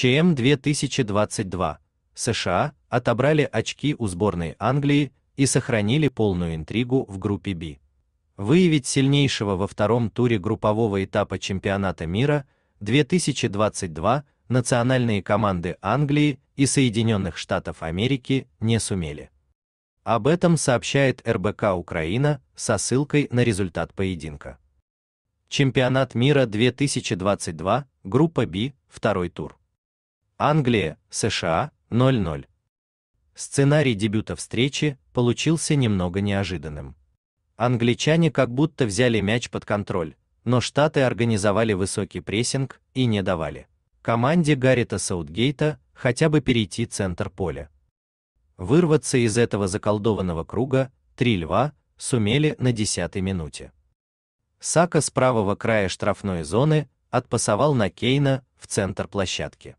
ЧМ 2022. США отобрали очки у сборной Англии и сохранили полную интригу в группе B. Выявить сильнейшего во втором туре группового этапа чемпионата мира 2022 национальные команды Англии и Соединенных Штатов Америки не сумели. Об этом сообщает РБК Украина со ссылкой на результат поединка. Чемпионат мира 2022, группа B, второй тур. Англия, США 0-0. Сценарий дебюта встречи получился немного неожиданным. Англичане как будто взяли мяч под контроль, но Штаты организовали высокий прессинг и не давали команде Гаррита Саутгейта хотя бы перейти центр поля. Вырваться из этого заколдованного круга три льва сумели на десятой минуте. Сака с правого края штрафной зоны отпасовал на Кейна в центр площадки.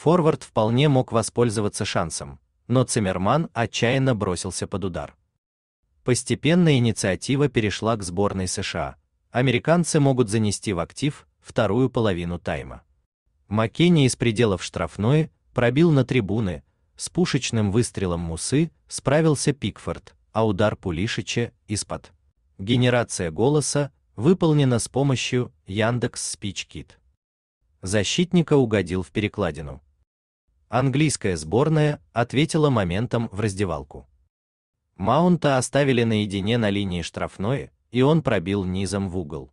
Форвард вполне мог воспользоваться шансом, но Циммерман отчаянно бросился под удар. Постепенно инициатива перешла к сборной США. Американцы могут занести в актив вторую половину тайма. Маккенни из пределов штрафной пробил на трибуны, с пушечным выстрелом Мусы справился Пикфорд, а удар Пулишича из-под. Генерация голоса выполнена с помощью Яндекс Спичкит. Защитника угодил в перекладину. Английская сборная ответила моментом в раздевалку. Маунта оставили наедине на линии штрафной, и он пробил низом в угол.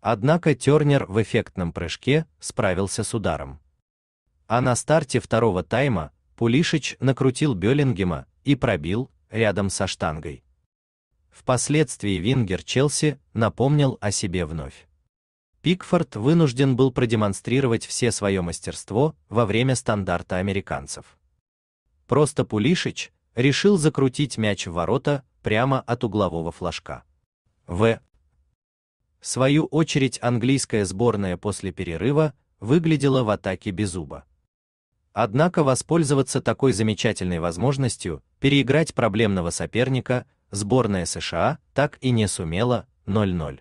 Однако Тернер в эффектном прыжке справился с ударом. А на старте второго тайма Пулишич накрутил Беллингема и пробил рядом со штангой. Впоследствии вингер Челси напомнил о себе вновь. Пикфорд вынужден был продемонстрировать все свое мастерство во время стандарта американцев. Просто Пулишич решил закрутить мяч в ворота прямо от углового флажка. В свою очередь английская сборная после перерыва выглядела в атаке без беззуба. Однако воспользоваться такой замечательной возможностью переиграть проблемного соперника сборная США так и не сумела 0-0.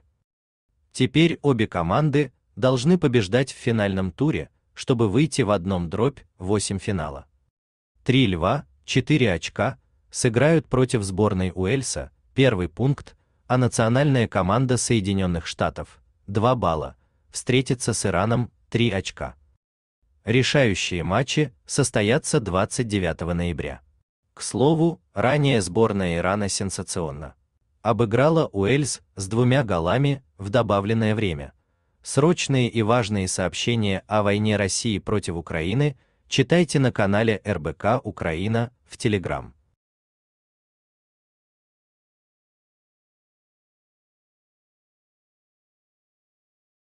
Теперь обе команды должны побеждать в финальном туре, чтобы выйти в одном дробь 8 финала. Три льва, 4 очка, сыграют против сборной Уэльса, первый пункт, а национальная команда Соединенных Штатов, 2 балла, встретится с Ираном, 3 очка. Решающие матчи состоятся 29 ноября. К слову, ранее сборная Ирана сенсационна обыграла Уэльс с двумя голами в добавленное время. Срочные и важные сообщения о войне России против Украины читайте на канале РБК Украина в Телеграм.